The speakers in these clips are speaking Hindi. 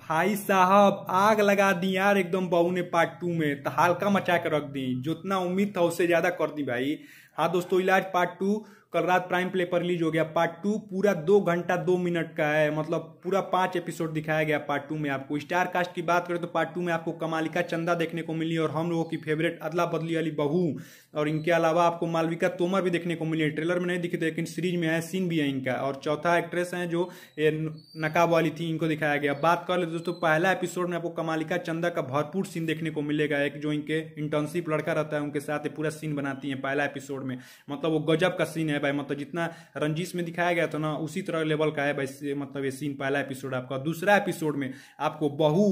भाई साहब आग लगा दी यार एकदम बहू ने पार्ट टू में तो हल्का मचा के रख दी जितना उम्मीद था उससे ज्यादा कर दी भाई हाँ दोस्तों इलाज पार्ट टू कल रात प्राइम प्ले पर रिलीज हो गया पार्ट टू पूरा दो घंटा दो मिनट का है मतलब पूरा पांच एपिसोड दिखाया गया पार्ट टू में आपको स्टार कास्ट की बात करें तो पार्ट टू में आपको कमालिका चंदा देखने को मिली और हम लोगों की फेवरेट अदला बदली अली बहू और इनके अलावा आपको मालविका तोमर भी देखने को मिली है ट्रेलर में नहीं दिखी थी तो लेकिन सीरीज में है सीन भी है इनका और चौथा एक्ट्रेस है जो नकाब वाली थी इनको दिखाया गया बात कर ले दोस्तों पहला एपिसोड में आपको कमालिका चंदा का भरपूर सीन देखने को मिलेगा एक जो इनके इंटर्नशिप लड़का रहता है उनके साथ पूरा सीन बनाती है पहला एपिसोड में मतलब वो गजब का सीन है भाई मतलब जितना रंजीश में दिखाया गया था ना उसी तरह लेवल का है भाई मतलब ये सीन पहला एपिसोड आपका दूसरा एपिसोड में आपको बहु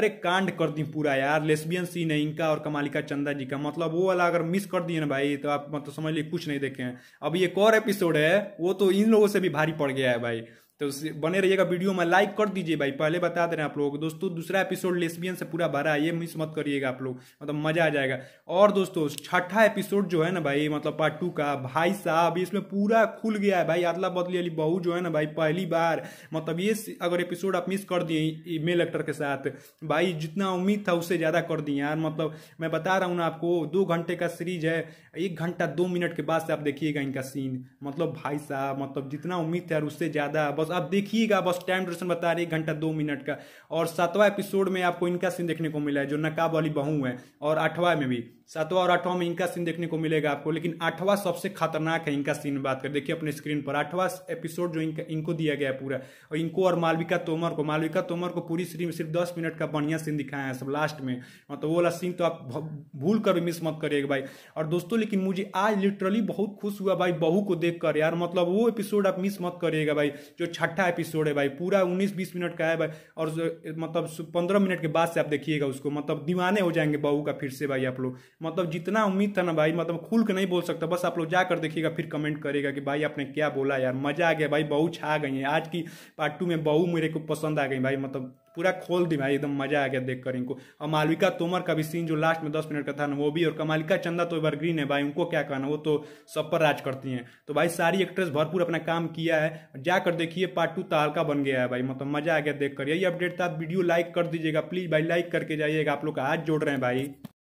अरे कांड कर दी पूरा यार लेस्बियन सीन है इनका और कमालिका चंदा जी का मतलब वो वाला अगर मिस कर दिए ना भाई तो आप मतलब समझ लीजिए कुछ नहीं देखे हैं अभी एक और एपिसोड है वो तो इन लोगों से भी भारी पड़ गया है भाई तो बने रहिएगा वीडियो में लाइक कर दीजिए भाई पहले बता दे रहे हैं आप लोगों को दोस्तों दूसरा एपिसोड लेस्बियन से पूरा भरा है ये मिस मत करिएगा आप लोग मतलब मजा आ जाएगा और दोस्तों छठा एपिसोड जो है ना भाई मतलब पार्ट टू का भाई साहब इसमें पूरा खुल गया है भाई आदला बदली अली बहू जो है ना भाई पहली बार मतलब ये अगर एपिसोड आप मिस कर दिए मेल एक्टर के साथ भाई जितना उम्मीद था उससे ज़्यादा कर दिए यार मतलब मैं बता रहा हूँ ना आपको दो घंटे का सीरीज है एक घंटा दो मिनट के बाद से आप देखिएगा इनका सीन मतलब भाई साहब मतलब जितना उम्मीद था उससे ज़्यादा बस अब देखिएगा बस टाइम ड्यूरेशन बता रही है घंटा दो मिनट का और सातवां एपिसोड में आपको इनका सीन देखने को मिला है जो नकाब वाली बहू है और आठवां में भी सातवां और आठवां में इनका सीन देखने को मिलेगा आपको लेकिन आठवां सबसे खतरनाक है इनका सीन बात कर देखिए अपने स्क्रीन पर आठवां एपिसोड जो इनका इनको दिया गया है पूरा और इनको और मालविका तोमर को मालविका तोमर को पूरी सीरीज में सिर्फ दस मिनट का बढ़िया सीन दिखाया है सब लास्ट में मतलब तो वो वाला सीन तो आप भूल कर भी मिस मत करिएगा भाई और दोस्तों लेकिन मुझे आज लिटरली बहुत खुश हुआ भाई बहू को देख यार मतलब वो एपिसोड आप मिस मत करिएगा भाई जो छठा एपिसोड है भाई पूरा उन्नीस बीस मिनट का है भाई और मतलब पंद्रह मिनट के बाद से आप देखिएगा उसको मतलब दीवाने हो जाएंगे बहू का फिर से भाई आप लोग मतलब जितना उम्मीद था ना भाई मतलब खुल के नहीं बोल सकता बस आप लोग जाकर देखिएगा फिर कमेंट करेगा कि भाई आपने क्या बोला यार मजा आ गया भाई बहू छा गई है आज की पार्ट टू में बहू मेरे को पसंद आ गई भाई मतलब पूरा खोल दी भाई एकदम मजा आ गया देख कर इनको और मालविका तोमर का भी सीन जो लास्ट में दस मिनट का था ना वो भी और कमालिका चंदा तो एवरग्रीन है भाई उनको क्या कहना वो तो सब पर राज करती हैं तो भाई सारी एक्ट्रेस भरपूर अपना काम किया है जाकर देखिए पार्ट टू तालका बन गया है भाई मतलब मजा आ गया कर यही अपडेट था वीडियो लाइक कर दीजिएगा प्लीज भाई लाइक करके जाइएगा आप लोग का हाथ जोड़ रहे हैं भाई